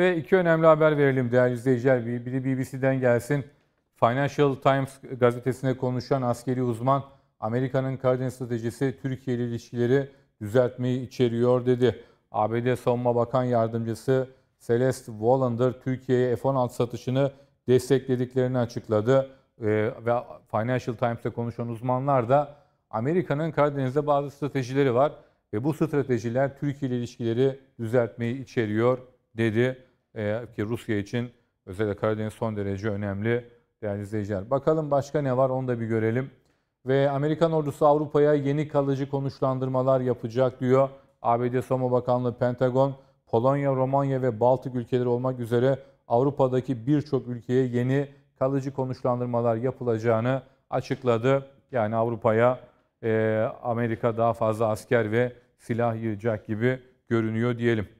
Ve iki önemli haber verelim değerli izleyiciler. Biri BBC'den gelsin. Financial Times gazetesine konuşan askeri uzman Amerika'nın Karadeniz stratejisi Türkiye ile ilişkileri düzeltmeyi içeriyor dedi. ABD Savunma Bakan Yardımcısı Celeste Wallander Türkiye'ye F-16 satışını desteklediklerini açıkladı. Ee, ve Financial Times'te konuşan uzmanlar da Amerika'nın Karadeniz'de bazı stratejileri var ve bu stratejiler Türkiye ile ilişkileri düzeltmeyi içeriyor dedi e, ki Rusya için özellikle Karadeniz son derece önemli değerli izleyiciler. Bakalım başka ne var onu da bir görelim. Ve Amerikan ordusu Avrupa'ya yeni kalıcı konuşlandırmalar yapacak diyor. ABD Savunma Bakanlığı Pentagon, Polonya, Romanya ve Baltık ülkeleri olmak üzere Avrupa'daki birçok ülkeye yeni kalıcı konuşlandırmalar yapılacağını açıkladı. Yani Avrupa'ya e, Amerika daha fazla asker ve silah yiyecek gibi görünüyor diyelim.